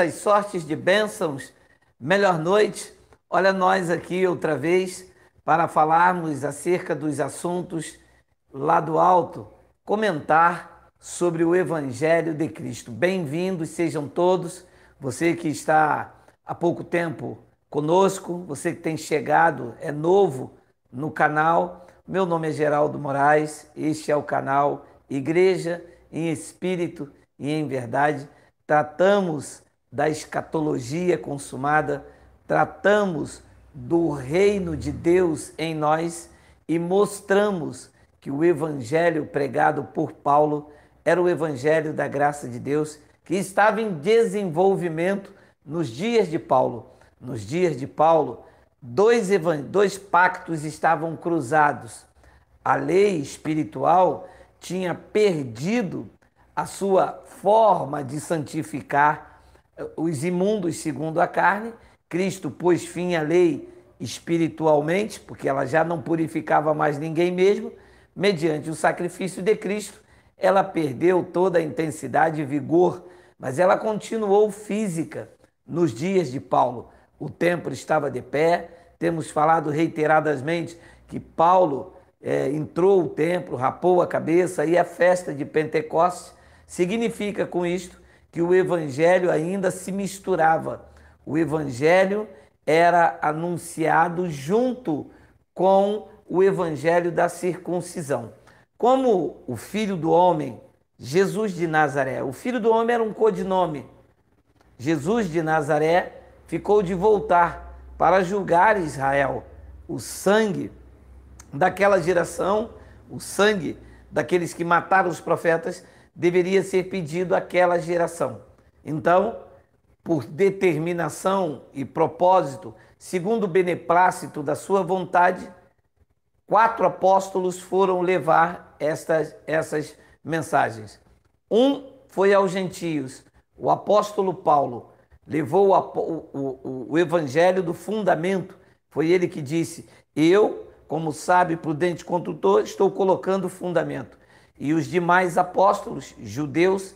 muitas sortes de bênçãos. Melhor noite. Olha nós aqui outra vez para falarmos acerca dos assuntos lá do alto, comentar sobre o evangelho de Cristo. Bem-vindos sejam todos. Você que está há pouco tempo conosco, você que tem chegado, é novo no canal. Meu nome é Geraldo Moraes, este é o canal Igreja em Espírito e em Verdade. Tratamos da escatologia consumada, tratamos do reino de Deus em nós e mostramos que o evangelho pregado por Paulo era o evangelho da graça de Deus que estava em desenvolvimento nos dias de Paulo. Nos dias de Paulo, dois, dois pactos estavam cruzados. A lei espiritual tinha perdido a sua forma de santificar os imundos segundo a carne, Cristo pôs fim à lei espiritualmente, porque ela já não purificava mais ninguém mesmo, mediante o sacrifício de Cristo, ela perdeu toda a intensidade e vigor, mas ela continuou física nos dias de Paulo. O templo estava de pé, temos falado reiteradamente que Paulo é, entrou o templo, rapou a cabeça, e a festa de Pentecostes significa com isto que o evangelho ainda se misturava. O evangelho era anunciado junto com o evangelho da circuncisão. Como o filho do homem, Jesus de Nazaré, o filho do homem era um codinome. Jesus de Nazaré ficou de voltar para julgar Israel. O sangue daquela geração, o sangue daqueles que mataram os profetas, deveria ser pedido àquela geração. Então, por determinação e propósito, segundo o beneplácito da sua vontade, quatro apóstolos foram levar estas, essas mensagens. Um foi aos gentios, o apóstolo Paulo levou o, o, o, evangelho do fundamento. Foi ele que disse: Eu, como sabe prudente condutor, estou colocando o fundamento e os demais apóstolos judeus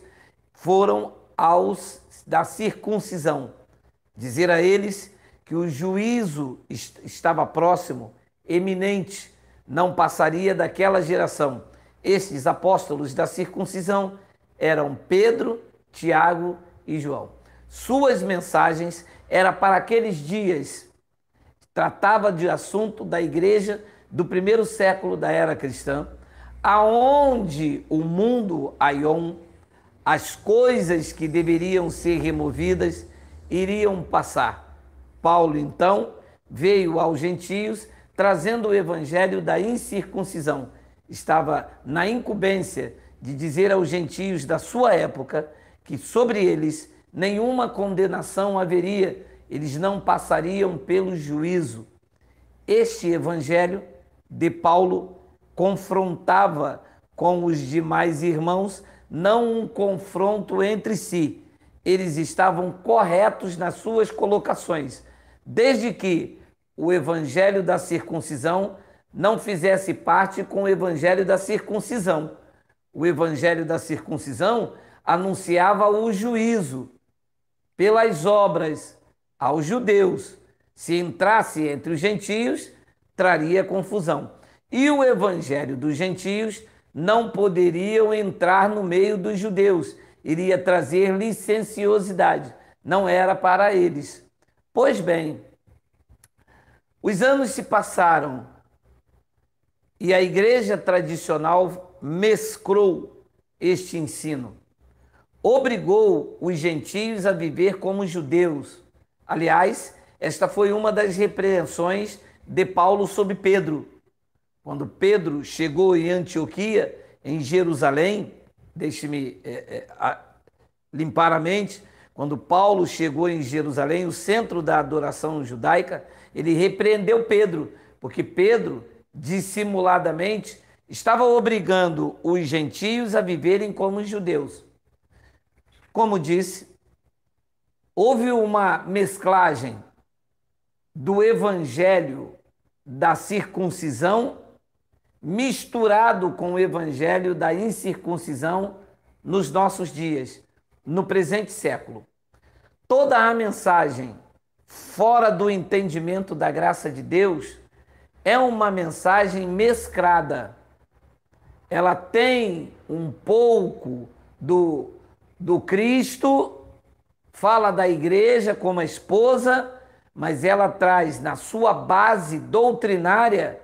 foram aos da circuncisão, dizer a eles que o juízo estava próximo, eminente, não passaria daquela geração. Estes apóstolos da circuncisão eram Pedro, Tiago e João. Suas mensagens era para aqueles dias. Tratava de assunto da igreja do primeiro século da era cristã aonde o mundo Aion, as coisas que deveriam ser removidas, iriam passar. Paulo, então, veio aos gentios trazendo o evangelho da incircuncisão. Estava na incumbência de dizer aos gentios da sua época que sobre eles nenhuma condenação haveria, eles não passariam pelo juízo. Este evangelho de Paulo confrontava com os demais irmãos, não um confronto entre si. Eles estavam corretos nas suas colocações, desde que o evangelho da circuncisão não fizesse parte com o evangelho da circuncisão. O evangelho da circuncisão anunciava o juízo pelas obras aos judeus. Se entrasse entre os gentios, traria confusão e o evangelho dos gentios não poderiam entrar no meio dos judeus, iria trazer licenciosidade, não era para eles. Pois bem, os anos se passaram e a igreja tradicional mescrou este ensino. Obrigou os gentios a viver como judeus. Aliás, esta foi uma das repreensões de Paulo sobre Pedro quando Pedro chegou em Antioquia, em Jerusalém, deixe-me é, é, limpar a mente, quando Paulo chegou em Jerusalém, o centro da adoração judaica, ele repreendeu Pedro, porque Pedro, dissimuladamente, estava obrigando os gentios a viverem como os judeus. Como disse, houve uma mesclagem do evangelho da circuncisão misturado com o evangelho da incircuncisão nos nossos dias, no presente século. Toda a mensagem fora do entendimento da graça de Deus é uma mensagem mesclada. Ela tem um pouco do, do Cristo, fala da igreja como a esposa, mas ela traz na sua base doutrinária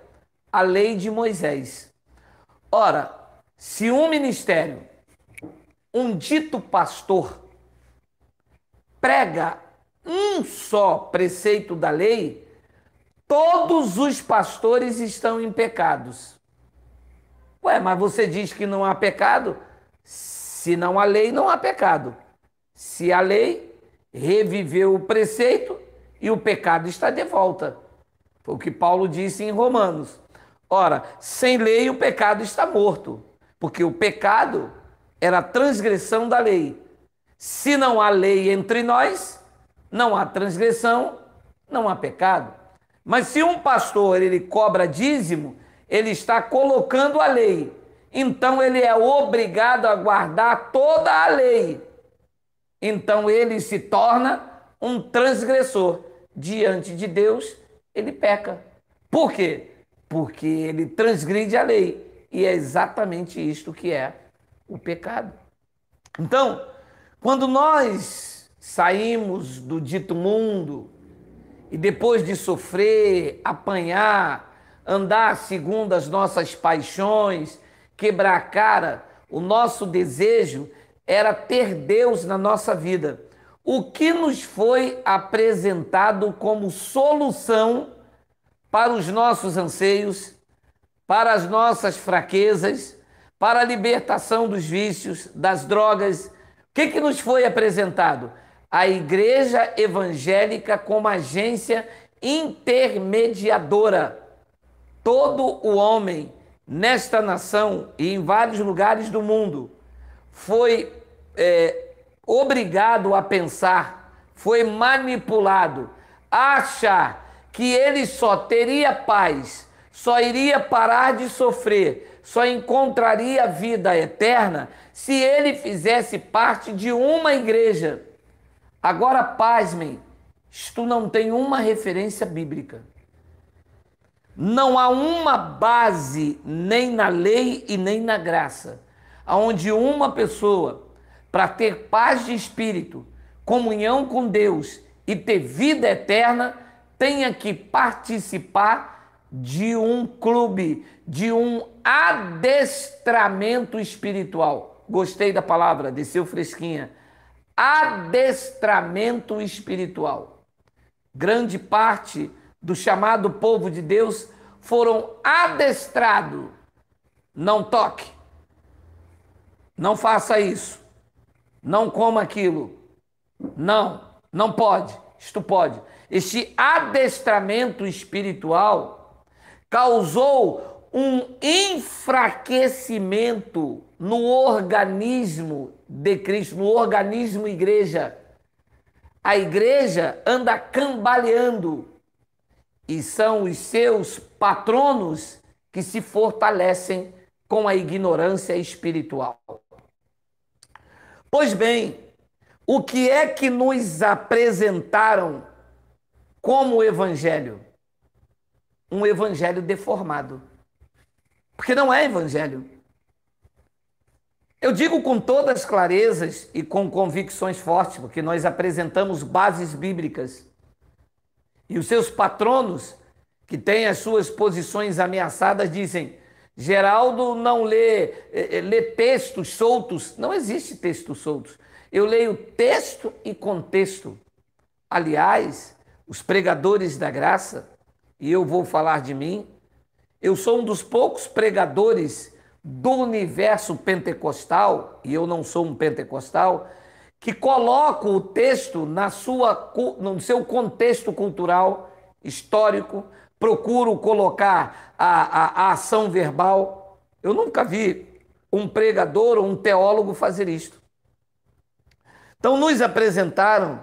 a lei de Moisés. Ora, se um ministério, um dito pastor, prega um só preceito da lei, todos os pastores estão em pecados. Ué, mas você diz que não há pecado? Se não há lei, não há pecado. Se a lei reviveu o preceito e o pecado está de volta. Foi o que Paulo disse em Romanos. Ora, sem lei o pecado está morto, porque o pecado era a transgressão da lei. Se não há lei entre nós, não há transgressão, não há pecado. Mas se um pastor ele cobra dízimo, ele está colocando a lei. Então ele é obrigado a guardar toda a lei. Então ele se torna um transgressor. Diante de Deus, ele peca. Por quê? porque ele transgride a lei. E é exatamente isto que é o pecado. Então, quando nós saímos do dito mundo e depois de sofrer, apanhar, andar segundo as nossas paixões, quebrar a cara, o nosso desejo era ter Deus na nossa vida. O que nos foi apresentado como solução para os nossos anseios, para as nossas fraquezas, para a libertação dos vícios, das drogas. O que, que nos foi apresentado? A Igreja Evangélica como agência intermediadora. Todo o homem nesta nação e em vários lugares do mundo foi é, obrigado a pensar, foi manipulado, a achar que ele só teria paz, só iria parar de sofrer, só encontraria vida eterna se ele fizesse parte de uma igreja. Agora, pasmem, isto não tem uma referência bíblica. Não há uma base nem na lei e nem na graça, aonde uma pessoa, para ter paz de espírito, comunhão com Deus e ter vida eterna, tenha que participar de um clube, de um adestramento espiritual. Gostei da palavra, desceu fresquinha. Adestramento espiritual. Grande parte do chamado povo de Deus foram adestrados. Não toque. Não faça isso. Não coma aquilo. Não, não pode. Isto pode esse adestramento espiritual causou um enfraquecimento no organismo de Cristo, no organismo igreja. A igreja anda cambaleando e são os seus patronos que se fortalecem com a ignorância espiritual. Pois bem, o que é que nos apresentaram como o evangelho, um evangelho deformado. Porque não é evangelho. Eu digo com todas as clarezas e com convicções fortes, porque nós apresentamos bases bíblicas. E os seus patronos, que têm as suas posições ameaçadas, dizem: Geraldo não lê, eh, eh, lê textos soltos. Não existe textos soltos. Eu leio texto e contexto. Aliás, os pregadores da graça, e eu vou falar de mim, eu sou um dos poucos pregadores do universo pentecostal, e eu não sou um pentecostal, que coloco o texto na sua, no seu contexto cultural, histórico, procuro colocar a, a, a ação verbal. Eu nunca vi um pregador ou um teólogo fazer isto. Então, nos apresentaram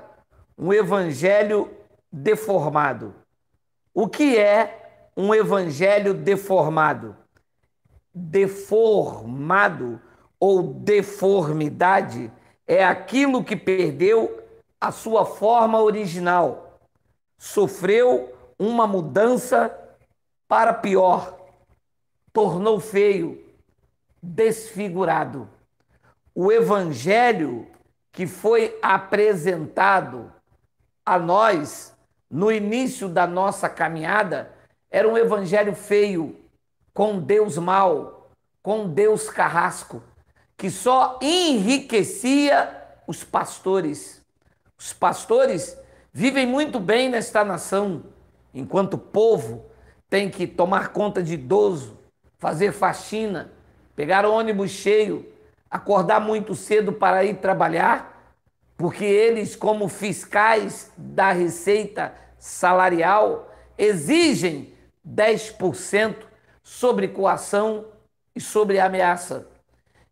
um evangelho deformado. O que é um evangelho deformado? Deformado ou deformidade é aquilo que perdeu a sua forma original, sofreu uma mudança para pior, tornou feio, desfigurado. O evangelho que foi apresentado a nós no início da nossa caminhada, era um evangelho feio, com Deus mal, com Deus carrasco, que só enriquecia os pastores. Os pastores vivem muito bem nesta nação, enquanto o povo tem que tomar conta de idoso, fazer faxina, pegar ônibus cheio, acordar muito cedo para ir trabalhar porque eles, como fiscais da receita salarial, exigem 10% sobre coação e sobre ameaça.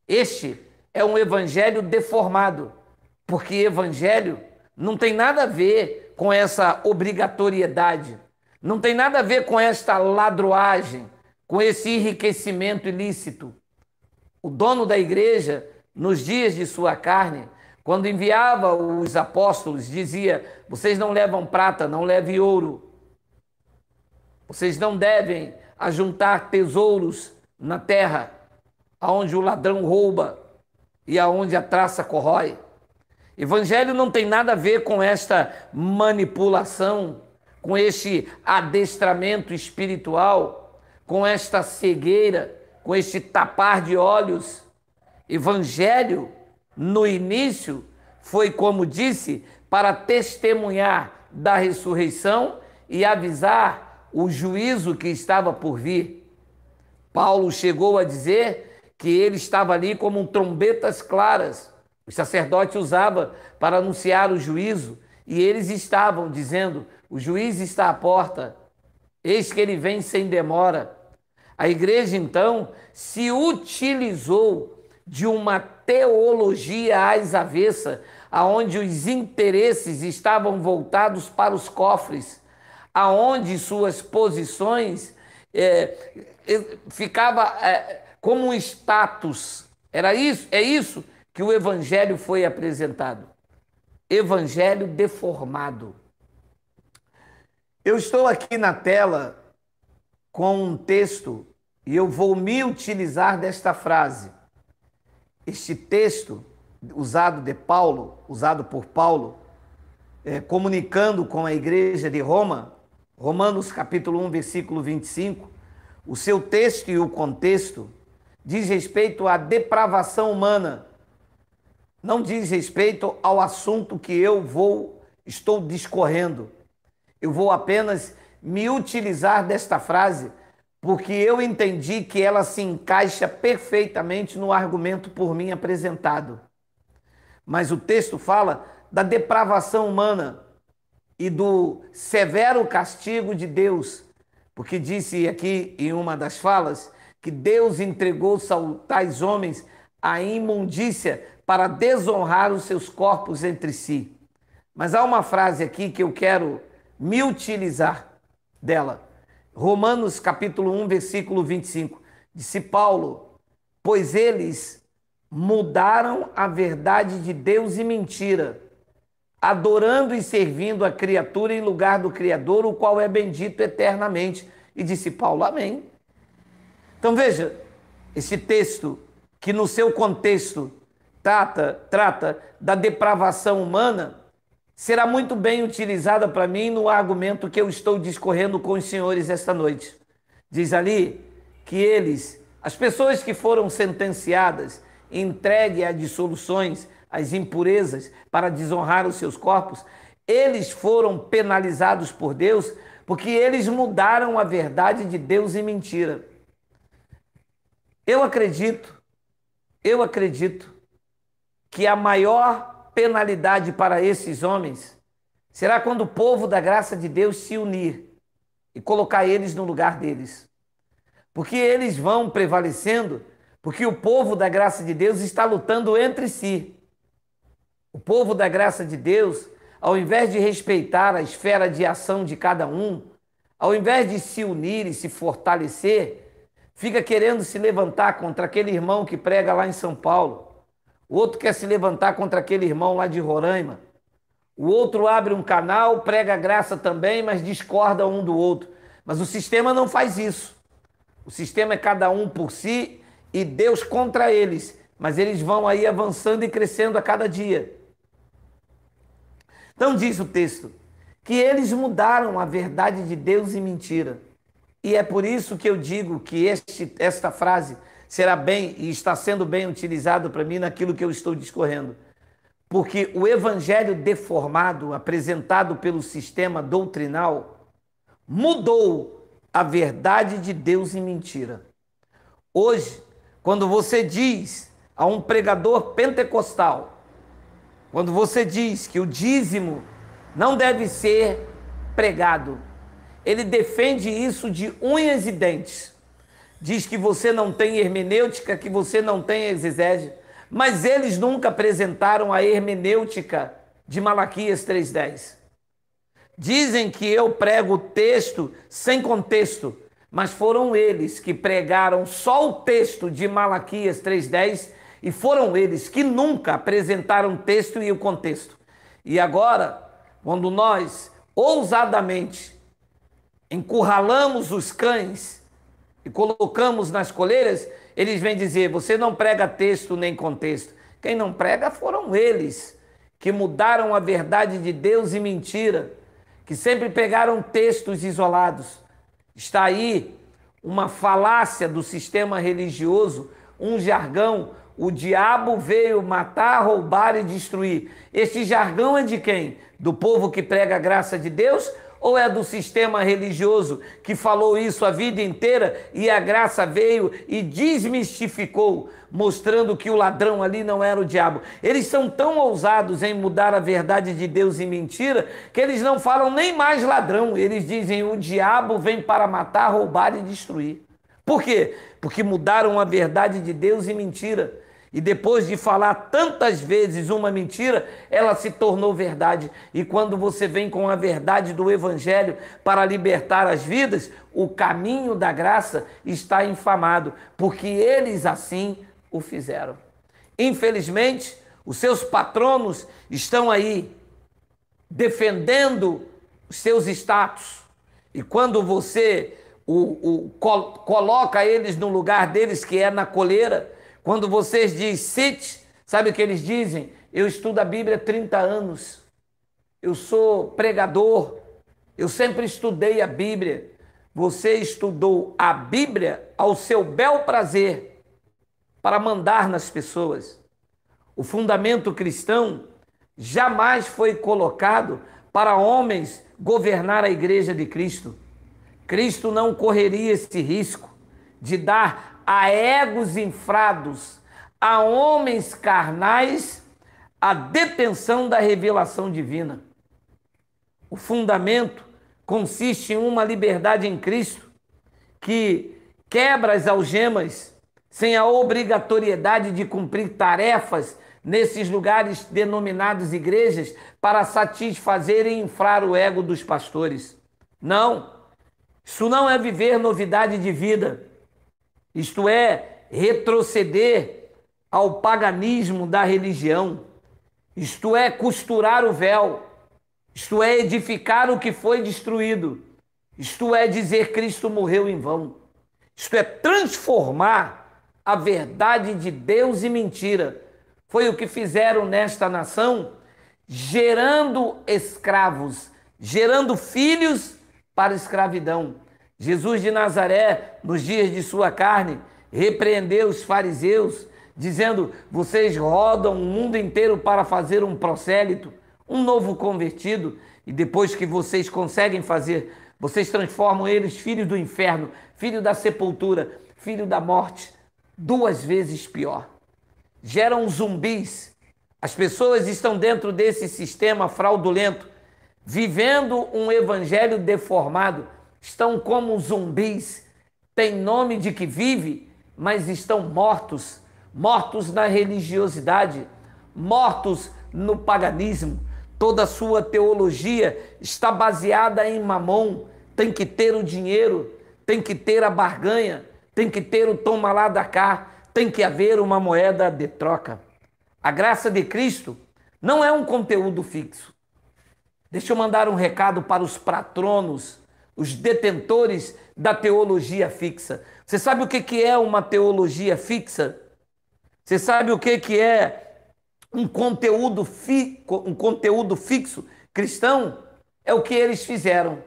Este é um evangelho deformado, porque evangelho não tem nada a ver com essa obrigatoriedade, não tem nada a ver com esta ladroagem, com esse enriquecimento ilícito. O dono da igreja, nos dias de sua carne, quando enviava os apóstolos, dizia: Vocês não levam prata, não leve ouro. Vocês não devem ajuntar tesouros na terra, aonde o ladrão rouba e aonde a traça corrói. Evangelho não tem nada a ver com esta manipulação, com este adestramento espiritual, com esta cegueira, com este tapar de olhos. Evangelho no início foi, como disse, para testemunhar da ressurreição e avisar o juízo que estava por vir. Paulo chegou a dizer que ele estava ali como trombetas claras. O sacerdote usava para anunciar o juízo, e eles estavam dizendo: o juiz está à porta, eis que ele vem sem demora. A igreja então se utilizou de uma teologia às avessas, aonde os interesses estavam voltados para os cofres, aonde suas posições é, é, ficava é, como um status. Era isso, é isso que o evangelho foi apresentado. Evangelho deformado. Eu estou aqui na tela com um texto e eu vou me utilizar desta frase este texto usado de Paulo, usado por Paulo, é, comunicando com a igreja de Roma, Romanos capítulo 1, versículo 25, o seu texto e o contexto diz respeito à depravação humana. Não diz respeito ao assunto que eu vou estou discorrendo. Eu vou apenas me utilizar desta frase porque eu entendi que ela se encaixa perfeitamente no argumento por mim apresentado. Mas o texto fala da depravação humana e do severo castigo de Deus, porque disse aqui em uma das falas que Deus entregou tais homens à imundícia para desonrar os seus corpos entre si. Mas há uma frase aqui que eu quero me utilizar dela. Romanos capítulo 1, versículo 25. Disse Paulo: Pois eles mudaram a verdade de Deus e mentira, adorando e servindo a criatura em lugar do Criador, o qual é bendito eternamente. E disse Paulo: Amém. Então veja, esse texto que no seu contexto trata, trata da depravação humana, será muito bem utilizada para mim no argumento que eu estou discorrendo com os senhores esta noite. Diz ali que eles, as pessoas que foram sentenciadas, entregue a dissoluções, as impurezas, para desonrar os seus corpos, eles foram penalizados por Deus porque eles mudaram a verdade de Deus em mentira. Eu acredito, eu acredito que a maior penalidade para esses homens será quando o povo da graça de Deus se unir e colocar eles no lugar deles. Porque eles vão prevalecendo, porque o povo da graça de Deus está lutando entre si. O povo da graça de Deus, ao invés de respeitar a esfera de ação de cada um, ao invés de se unir e se fortalecer, fica querendo se levantar contra aquele irmão que prega lá em São Paulo, o outro quer se levantar contra aquele irmão lá de Roraima. O outro abre um canal, prega graça também, mas discorda um do outro. Mas o sistema não faz isso. O sistema é cada um por si e Deus contra eles. Mas eles vão aí avançando e crescendo a cada dia. Então diz o texto que eles mudaram a verdade de Deus em mentira. E é por isso que eu digo que este, esta frase será bem e está sendo bem utilizado para mim naquilo que eu estou discorrendo. Porque o evangelho deformado, apresentado pelo sistema doutrinal, mudou a verdade de Deus em mentira. Hoje, quando você diz a um pregador pentecostal, quando você diz que o dízimo não deve ser pregado, ele defende isso de unhas e dentes diz que você não tem hermenêutica, que você não tem exegese, mas eles nunca apresentaram a hermenêutica de Malaquias 3:10. Dizem que eu prego o texto sem contexto, mas foram eles que pregaram só o texto de Malaquias 3:10 e foram eles que nunca apresentaram o texto e o contexto. E agora, quando nós ousadamente encurralamos os cães e colocamos nas coleiras, eles vêm dizer: você não prega texto nem contexto. Quem não prega foram eles, que mudaram a verdade de Deus e mentira, que sempre pegaram textos isolados. Está aí uma falácia do sistema religioso, um jargão. O diabo veio matar, roubar e destruir. Esse jargão é de quem? Do povo que prega a graça de Deus ou é do sistema religioso que falou isso a vida inteira e a graça veio e desmistificou, mostrando que o ladrão ali não era o diabo? Eles são tão ousados em mudar a verdade de Deus em mentira que eles não falam nem mais ladrão, eles dizem o diabo vem para matar, roubar e destruir. Por quê? Porque mudaram a verdade de Deus em mentira. E depois de falar tantas vezes uma mentira, ela se tornou verdade. E quando você vem com a verdade do Evangelho para libertar as vidas, o caminho da graça está infamado, porque eles assim o fizeram. Infelizmente, os seus patronos estão aí defendendo os seus status. E quando você o, o, coloca eles no lugar deles, que é na coleira, quando vocês dizem cite, sabe o que eles dizem? Eu estudo a Bíblia há 30 anos. Eu sou pregador. Eu sempre estudei a Bíblia. Você estudou a Bíblia ao seu bel prazer para mandar nas pessoas. O fundamento cristão jamais foi colocado para homens governar a igreja de Cristo. Cristo não correria esse risco de dar a egos infrados, a homens carnais, a detenção da revelação divina. O fundamento consiste em uma liberdade em Cristo que quebra as algemas sem a obrigatoriedade de cumprir tarefas nesses lugares denominados igrejas para satisfazer e inflar o ego dos pastores. Não, isso não é viver novidade de vida isto é, retroceder ao paganismo da religião, isto é, costurar o véu, isto é, edificar o que foi destruído, isto é, dizer Cristo morreu em vão, isto é, transformar a verdade de Deus em mentira. Foi o que fizeram nesta nação, gerando escravos, gerando filhos para escravidão. Jesus de Nazaré, nos dias de sua carne, repreendeu os fariseus, dizendo: Vocês rodam o mundo inteiro para fazer um prosélito, um novo convertido, e depois que vocês conseguem fazer, vocês transformam eles filhos do inferno, filho da sepultura, filho da morte, duas vezes pior. Geram zumbis. As pessoas estão dentro desse sistema fraudulento, vivendo um evangelho deformado estão como zumbis, têm nome de que vive, mas estão mortos mortos na religiosidade, mortos no paganismo. Toda sua teologia está baseada em mamon, tem que ter o dinheiro, tem que ter a barganha, tem que ter o toma lá da cá, tem que haver uma moeda de troca. A graça de Cristo não é um conteúdo fixo. Deixa eu mandar um recado para os patronos os detentores da teologia fixa. Você sabe o que é uma teologia fixa? Você sabe o que é um conteúdo, fi, um conteúdo fixo cristão? É o que eles fizeram.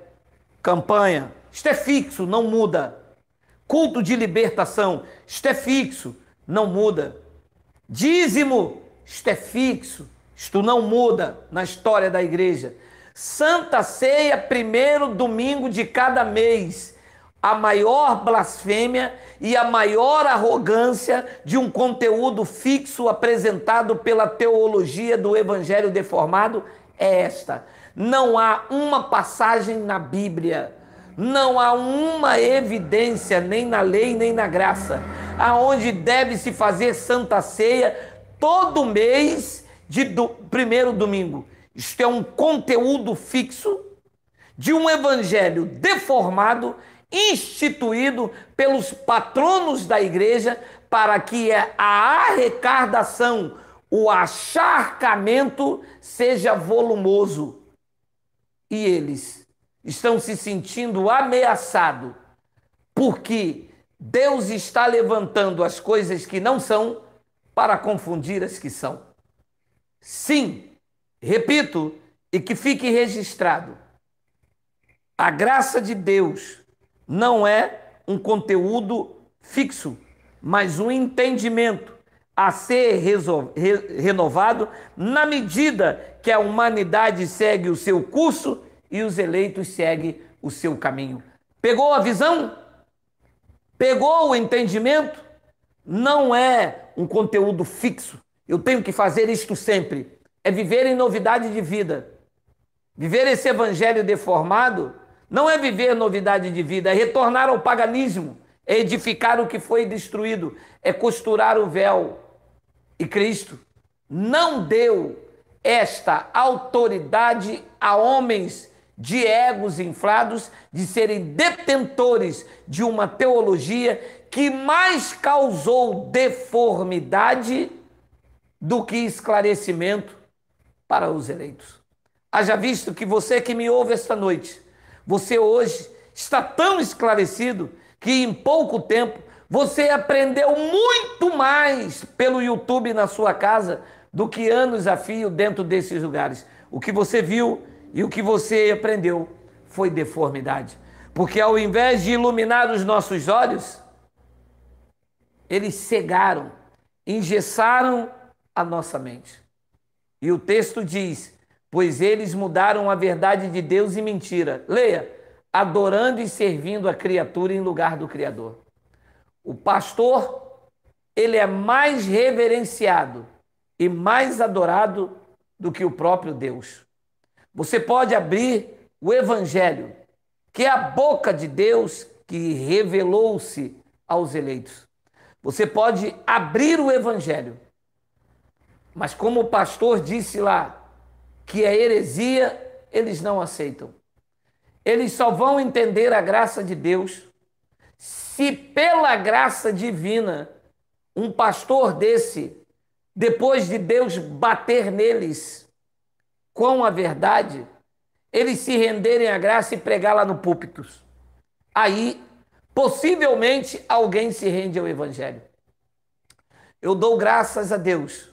Campanha. Isto é fixo, não muda. Culto de libertação. Isto é fixo, não muda. Dízimo. Isto é fixo. Isto não muda na história da igreja. Santa Ceia, primeiro domingo de cada mês. A maior blasfêmia e a maior arrogância de um conteúdo fixo apresentado pela teologia do Evangelho deformado é esta. Não há uma passagem na Bíblia, não há uma evidência, nem na lei, nem na graça, aonde deve-se fazer Santa Ceia todo mês de do, primeiro domingo. Isto é um conteúdo fixo de um evangelho deformado instituído pelos patronos da igreja para que é a arrecadação, o acharcamento seja volumoso. E eles estão se sentindo ameaçados porque Deus está levantando as coisas que não são para confundir as que são. Sim, Repito, e que fique registrado: a graça de Deus não é um conteúdo fixo, mas um entendimento a ser resol... re... renovado na medida que a humanidade segue o seu curso e os eleitos seguem o seu caminho. Pegou a visão? Pegou o entendimento? Não é um conteúdo fixo. Eu tenho que fazer isto sempre é viver em novidade de vida. Viver esse evangelho deformado não é viver novidade de vida, é retornar ao paganismo, é edificar o que foi destruído, é costurar o véu. E Cristo não deu esta autoridade a homens de egos inflados de serem detentores de uma teologia que mais causou deformidade do que esclarecimento para os eleitos. Haja visto que você que me ouve esta noite, você hoje está tão esclarecido que em pouco tempo você aprendeu muito mais pelo YouTube na sua casa do que anos a fio dentro desses lugares. O que você viu e o que você aprendeu foi deformidade. Porque ao invés de iluminar os nossos olhos, eles cegaram, engessaram a nossa mente. E o texto diz: Pois eles mudaram a verdade de Deus em mentira. Leia, adorando e servindo a criatura em lugar do Criador. O pastor, ele é mais reverenciado e mais adorado do que o próprio Deus. Você pode abrir o Evangelho, que é a boca de Deus que revelou-se aos eleitos. Você pode abrir o Evangelho mas como o pastor disse lá que é heresia, eles não aceitam. Eles só vão entender a graça de Deus se pela graça divina um pastor desse, depois de Deus bater neles com a verdade, eles se renderem à graça e pregar lá no púlpito. Aí, possivelmente, alguém se rende ao evangelho. Eu dou graças a Deus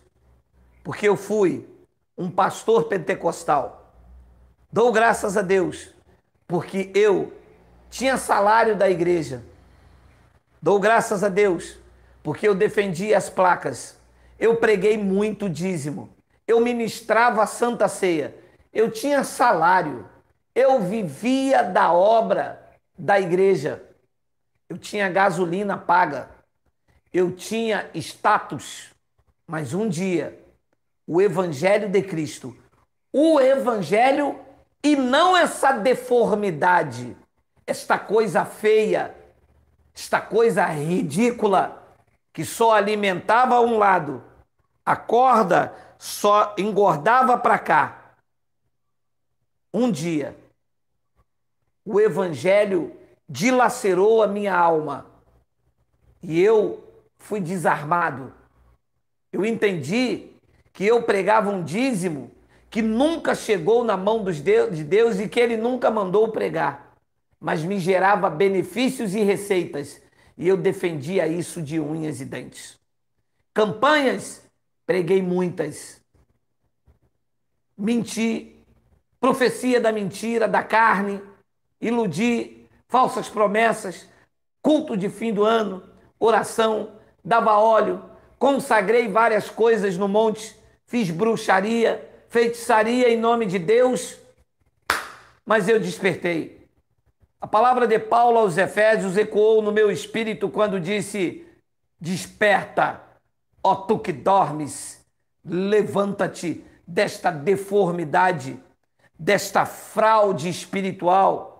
porque eu fui um pastor pentecostal. Dou graças a Deus, porque eu tinha salário da igreja. Dou graças a Deus, porque eu defendi as placas. Eu preguei muito dízimo. Eu ministrava a Santa Ceia. Eu tinha salário. Eu vivia da obra da igreja. Eu tinha gasolina paga. Eu tinha status. Mas um dia o Evangelho de Cristo. O Evangelho e não essa deformidade, esta coisa feia, esta coisa ridícula que só alimentava um lado, a corda só engordava para cá. Um dia, o Evangelho dilacerou a minha alma e eu fui desarmado. Eu entendi que eu pregava um dízimo que nunca chegou na mão de Deus e que ele nunca mandou pregar, mas me gerava benefícios e receitas, e eu defendia isso de unhas e dentes. Campanhas, preguei muitas. Menti, profecia da mentira, da carne, iludi, falsas promessas, culto de fim do ano, oração, dava óleo, consagrei várias coisas no monte fiz bruxaria, feitiçaria em nome de Deus, mas eu despertei. A palavra de Paulo aos Efésios ecoou no meu espírito quando disse: Desperta, ó tu que dormes, levanta-te desta deformidade, desta fraude espiritual.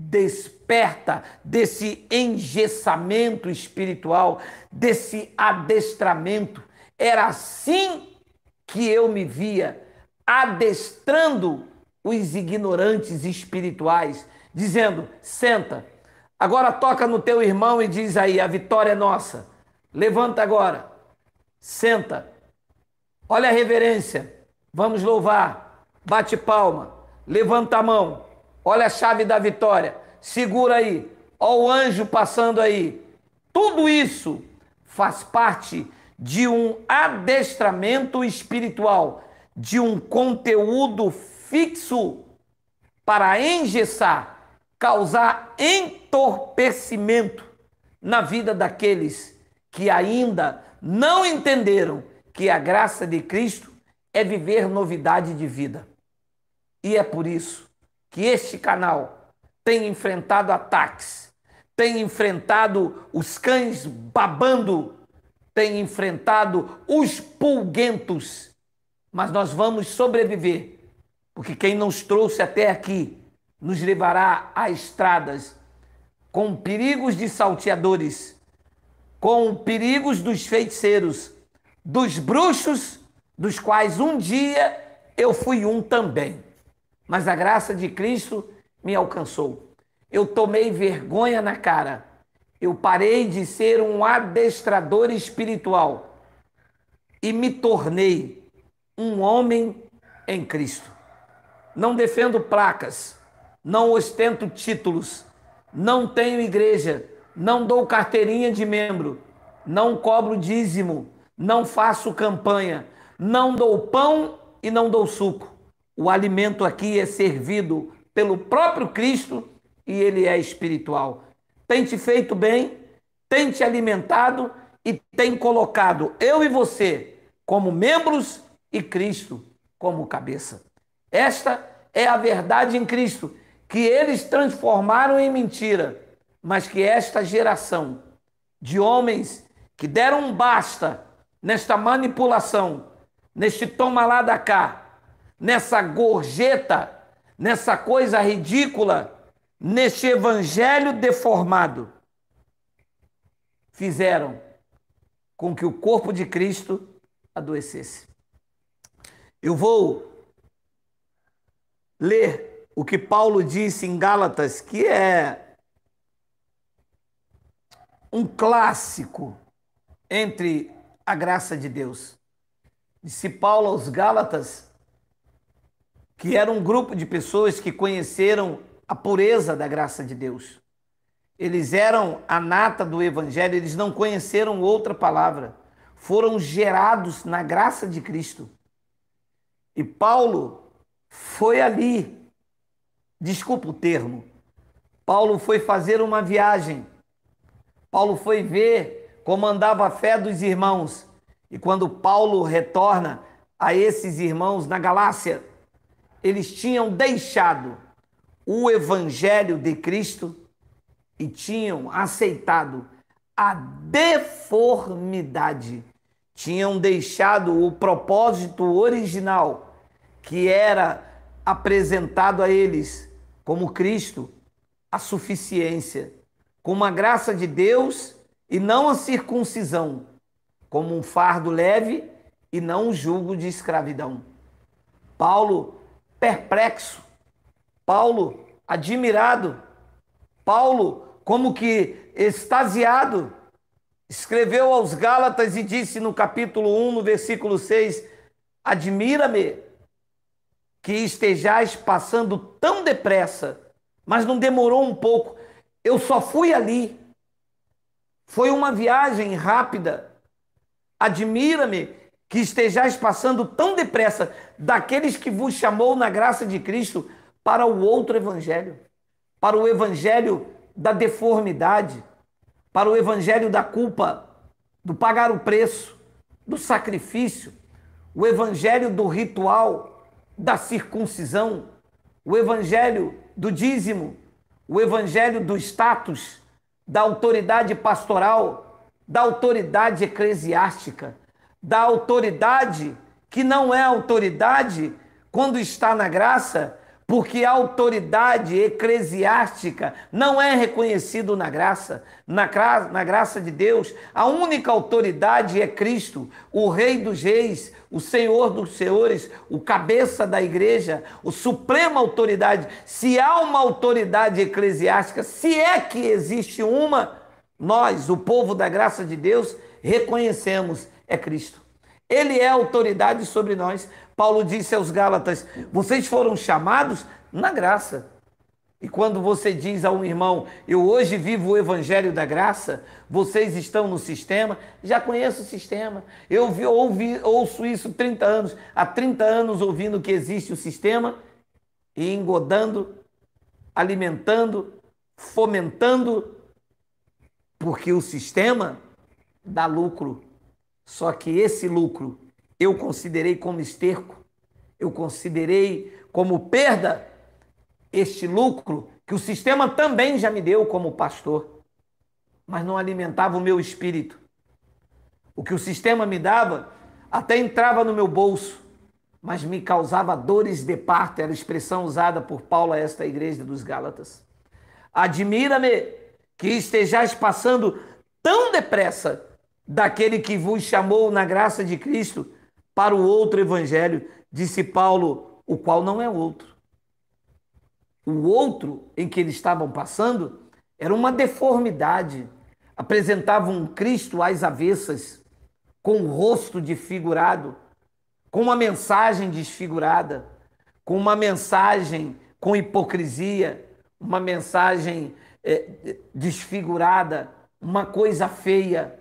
Desperta desse engessamento espiritual, desse adestramento. Era assim que eu me via adestrando os ignorantes espirituais, dizendo: senta, agora toca no teu irmão e diz aí: a vitória é nossa. Levanta agora, senta, olha a reverência, vamos louvar, bate palma, levanta a mão, olha a chave da vitória, segura aí, olha o anjo passando aí. Tudo isso faz parte de um adestramento espiritual, de um conteúdo fixo para engessar, causar entorpecimento na vida daqueles que ainda não entenderam que a graça de Cristo é viver novidade de vida. E é por isso que este canal tem enfrentado ataques, tem enfrentado os cães babando tem enfrentado os pulguentos, mas nós vamos sobreviver, porque quem nos trouxe até aqui nos levará a estradas com perigos de salteadores, com perigos dos feiticeiros, dos bruxos, dos quais um dia eu fui um também. Mas a graça de Cristo me alcançou. Eu tomei vergonha na cara eu parei de ser um adestrador espiritual e me tornei um homem em Cristo. Não defendo placas, não ostento títulos, não tenho igreja, não dou carteirinha de membro, não cobro dízimo, não faço campanha, não dou pão e não dou suco. O alimento aqui é servido pelo próprio Cristo e ele é espiritual tem te feito bem, tem te alimentado e tem colocado eu e você como membros e Cristo como cabeça. Esta é a verdade em Cristo, que eles transformaram em mentira, mas que esta geração de homens que deram um basta nesta manipulação, neste toma lá da cá, nessa gorjeta, nessa coisa ridícula neste evangelho deformado, fizeram com que o corpo de Cristo adoecesse. Eu vou ler o que Paulo disse em Gálatas, que é um clássico entre a graça de Deus. Disse Paulo aos Gálatas, que era um grupo de pessoas que conheceram a pureza da graça de Deus. Eles eram a nata do Evangelho, eles não conheceram outra palavra. Foram gerados na graça de Cristo. E Paulo foi ali, desculpa o termo, Paulo foi fazer uma viagem. Paulo foi ver como andava a fé dos irmãos. E quando Paulo retorna a esses irmãos na Galácia, eles tinham deixado o Evangelho de Cristo e tinham aceitado a deformidade, tinham deixado o propósito original que era apresentado a eles como Cristo, a suficiência, como a graça de Deus e não a circuncisão, como um fardo leve e não um jugo de escravidão. Paulo, perplexo, Paulo, admirado, Paulo, como que extasiado, escreveu aos Gálatas e disse no capítulo 1, no versículo 6: Admira-me que estejais passando tão depressa, mas não demorou um pouco. Eu só fui ali. Foi uma viagem rápida. Admira-me que estejais passando tão depressa daqueles que vos chamou na graça de Cristo para o outro evangelho, para o evangelho da deformidade, para o evangelho da culpa, do pagar o preço, do sacrifício, o evangelho do ritual, da circuncisão, o evangelho do dízimo, o evangelho do status, da autoridade pastoral, da autoridade eclesiástica, da autoridade que não é autoridade quando está na graça, porque a autoridade eclesiástica não é reconhecida na graça, na, na graça de Deus. A única autoridade é Cristo, o Rei dos Reis, o Senhor dos Senhores, o cabeça da igreja, o suprema autoridade. Se há uma autoridade eclesiástica, se é que existe uma, nós, o povo da graça de Deus, reconhecemos é Cristo. Ele é autoridade sobre nós, Paulo disse aos Gálatas: vocês foram chamados na graça. E quando você diz a um irmão, eu hoje vivo o evangelho da graça, vocês estão no sistema, já conheço o sistema. Eu vi, ouvi, ouço isso 30 anos, há 30 anos ouvindo que existe o sistema e engodando, alimentando, fomentando, porque o sistema dá lucro. Só que esse lucro eu considerei como esterco, eu considerei como perda este lucro que o sistema também já me deu como pastor, mas não alimentava o meu espírito. O que o sistema me dava até entrava no meu bolso, mas me causava dores de parto, era a expressão usada por Paulo a esta igreja dos Gálatas. Admira-me que estejais passando tão depressa daquele que vos chamou na graça de Cristo para o outro evangelho, disse Paulo, o qual não é outro. O outro em que eles estavam passando era uma deformidade. Apresentava um Cristo às avessas, com o rosto desfigurado, com uma mensagem desfigurada, com uma mensagem com hipocrisia, uma mensagem é, desfigurada, uma coisa feia.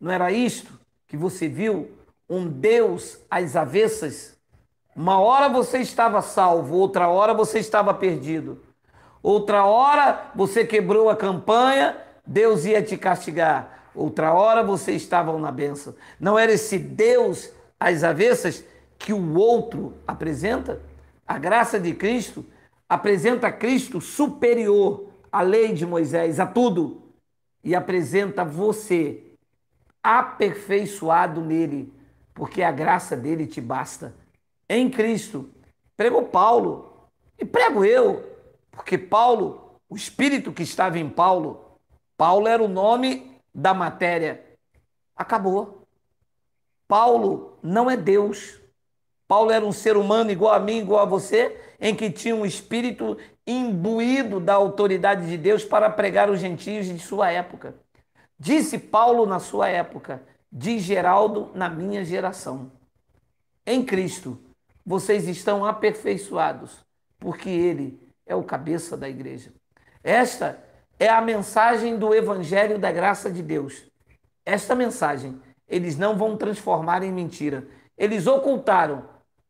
Não era isto que você viu um Deus às avessas. Uma hora você estava salvo, outra hora você estava perdido. Outra hora você quebrou a campanha, Deus ia te castigar. Outra hora você estava na benção. Não era esse Deus às avessas que o outro apresenta? A graça de Cristo apresenta Cristo superior à lei de Moisés, a tudo, e apresenta você aperfeiçoado nele porque a graça dele te basta. Em Cristo, pregou Paulo e prego eu, porque Paulo, o espírito que estava em Paulo, Paulo era o nome da matéria. Acabou. Paulo não é Deus. Paulo era um ser humano igual a mim, igual a você, em que tinha um espírito imbuído da autoridade de Deus para pregar os gentios de sua época. Disse Paulo na sua época: de Geraldo na minha geração. Em Cristo, vocês estão aperfeiçoados, porque Ele é o cabeça da igreja. Esta é a mensagem do Evangelho da Graça de Deus. Esta mensagem eles não vão transformar em mentira. Eles ocultaram,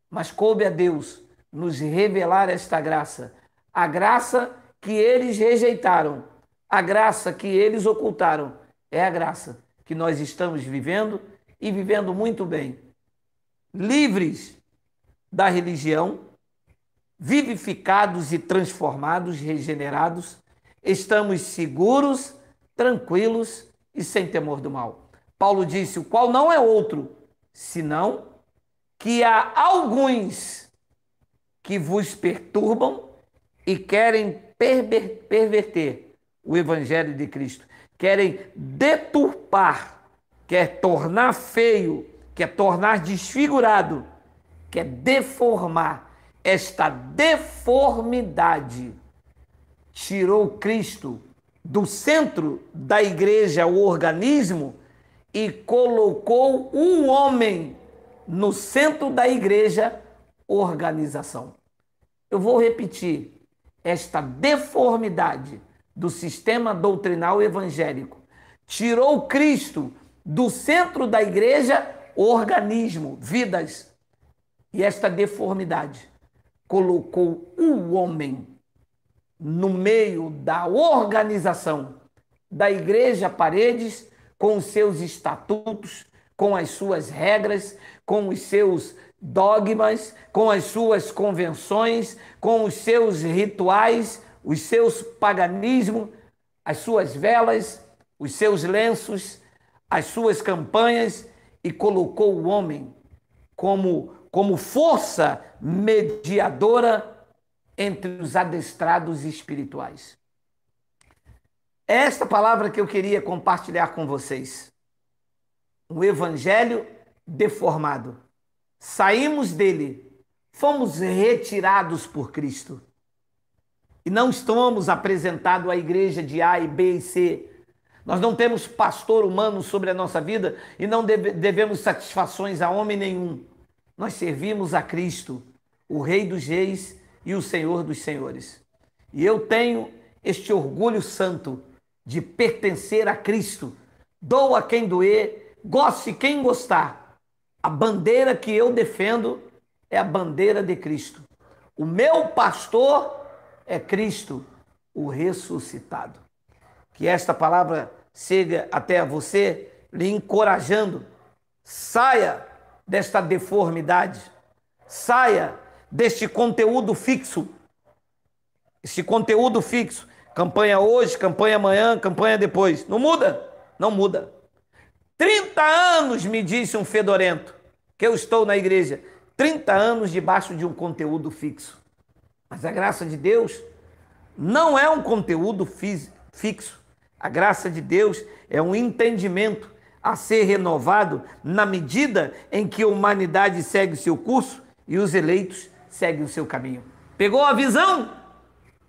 mas coube a Deus nos revelar esta graça. A graça que eles rejeitaram, a graça que eles ocultaram, é a graça que nós estamos vivendo e vivendo muito bem. Livres da religião, vivificados e transformados, regenerados, estamos seguros, tranquilos e sem temor do mal. Paulo disse: o qual não é outro, senão que há alguns que vos perturbam e querem perverter o evangelho de Cristo querem deturpar, quer tornar feio, quer tornar desfigurado, quer deformar. Esta deformidade tirou Cristo do centro da igreja, o organismo, e colocou um homem no centro da igreja, organização. Eu vou repetir: esta deformidade do sistema doutrinal evangélico. Tirou Cristo do centro da igreja, organismo, vidas. E esta deformidade colocou o homem no meio da organização da igreja Paredes, com os seus estatutos, com as suas regras, com os seus dogmas, com as suas convenções, com os seus rituais, os seus paganismos, as suas velas, os seus lenços, as suas campanhas e colocou o homem como, como força mediadora entre os adestrados espirituais. É esta palavra que eu queria compartilhar com vocês. Um evangelho deformado. Saímos dele, fomos retirados por Cristo. E não estamos apresentados à igreja de A e B e C. Nós não temos pastor humano sobre a nossa vida e não devemos satisfações a homem nenhum. Nós servimos a Cristo, o Rei dos Reis e o Senhor dos Senhores. E eu tenho este orgulho santo de pertencer a Cristo. Doa quem doer, goste quem gostar. A bandeira que eu defendo é a bandeira de Cristo. O meu pastor é Cristo, o ressuscitado. Que esta palavra chegue até você, lhe encorajando. Saia desta deformidade, saia deste conteúdo fixo. Este conteúdo fixo. Campanha hoje, campanha amanhã, campanha depois. Não muda? Não muda. 30 anos, me disse um fedorento, que eu estou na igreja. 30 anos debaixo de um conteúdo fixo. Mas a graça de Deus não é um conteúdo fixo. A graça de Deus é um entendimento a ser renovado na medida em que a humanidade segue o seu curso e os eleitos seguem o seu caminho. Pegou a visão?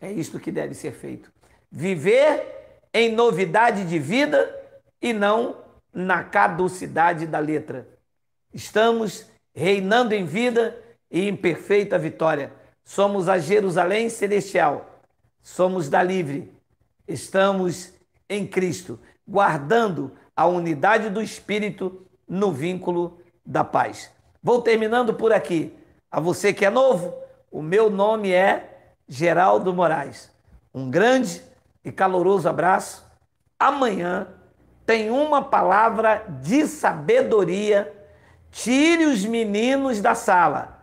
É isto que deve ser feito. Viver em novidade de vida e não na caducidade da letra. Estamos reinando em vida e em perfeita vitória somos a Jerusalém celestial, somos da livre, estamos em Cristo, guardando a unidade do Espírito no vínculo da paz. Vou terminando por aqui. A você que é novo, o meu nome é Geraldo Moraes. Um grande e caloroso abraço. Amanhã tem uma palavra de sabedoria. Tire os meninos da sala,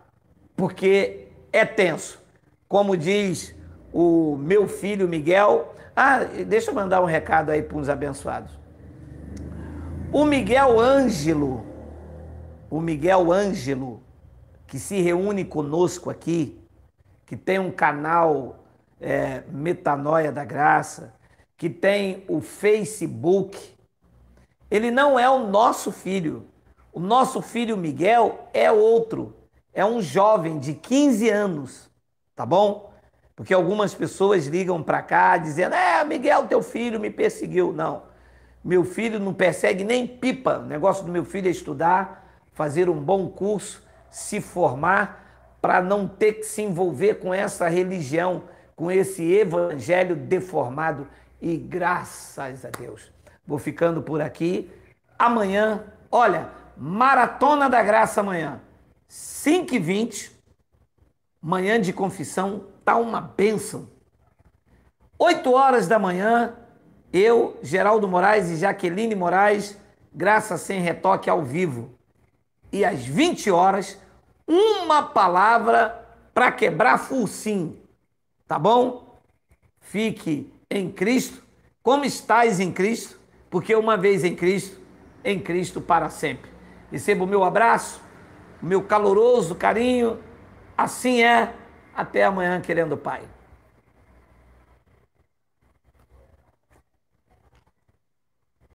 porque é tenso. Como diz o meu filho Miguel. Ah, deixa eu mandar um recado aí para uns abençoados. O Miguel Ângelo, o Miguel Ângelo, que se reúne conosco aqui, que tem um canal é, Metanoia da Graça, que tem o Facebook, ele não é o nosso filho. O nosso filho Miguel é outro é um jovem de 15 anos, tá bom? Porque algumas pessoas ligam para cá dizendo: é, Miguel, teu filho me perseguiu. Não, meu filho não persegue nem pipa. O negócio do meu filho é estudar, fazer um bom curso, se formar, para não ter que se envolver com essa religião, com esse evangelho deformado. E graças a Deus. Vou ficando por aqui. Amanhã, olha, maratona da graça amanhã. 5 e 20, manhã de confissão, tá uma bênção. 8 horas da manhã, eu, Geraldo Moraes e Jaqueline Moraes, Graça Sem Retoque ao vivo. E às 20 horas, uma palavra para quebrar fulcim. Tá bom? Fique em Cristo, como estás em Cristo, porque uma vez em Cristo, em Cristo para sempre. Receba o meu abraço meu caloroso carinho. Assim é. Até amanhã, querendo Pai.